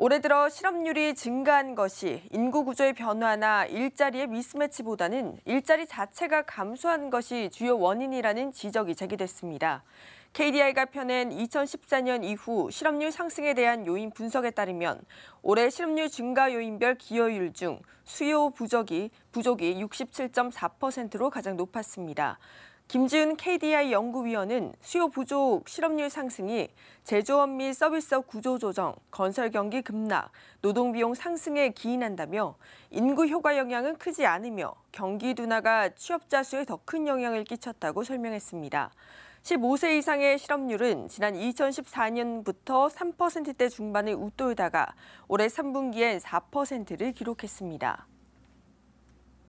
올해 들어 실업률이 증가한 것이 인구 구조의 변화나 일자리의 미스매치보다는 일자리 자체가 감소한 것이 주요 원인이라는 지적이 제기됐습니다. KDI가 펴낸 2014년 이후 실업률 상승에 대한 요인 분석에 따르면 올해 실업률 증가 요인별 기여율 중 수요 부족이 부족이 67.4%로 가장 높았습니다. 김지은 KDI 연구위원은 수요 부족, 실업률 상승이 제조업 및 서비스업 구조 조정, 건설 경기 급락, 노동 비용 상승에 기인한다며 인구 효과 영향은 크지 않으며 경기 둔화가 취업자 수에 더 큰 영향을 끼쳤다고 설명했습니다. 15세 이상의 실업률은 지난 2014년부터 3%대 중반을 웃돌다가 올해 3분기엔 4%를 기록했습니다.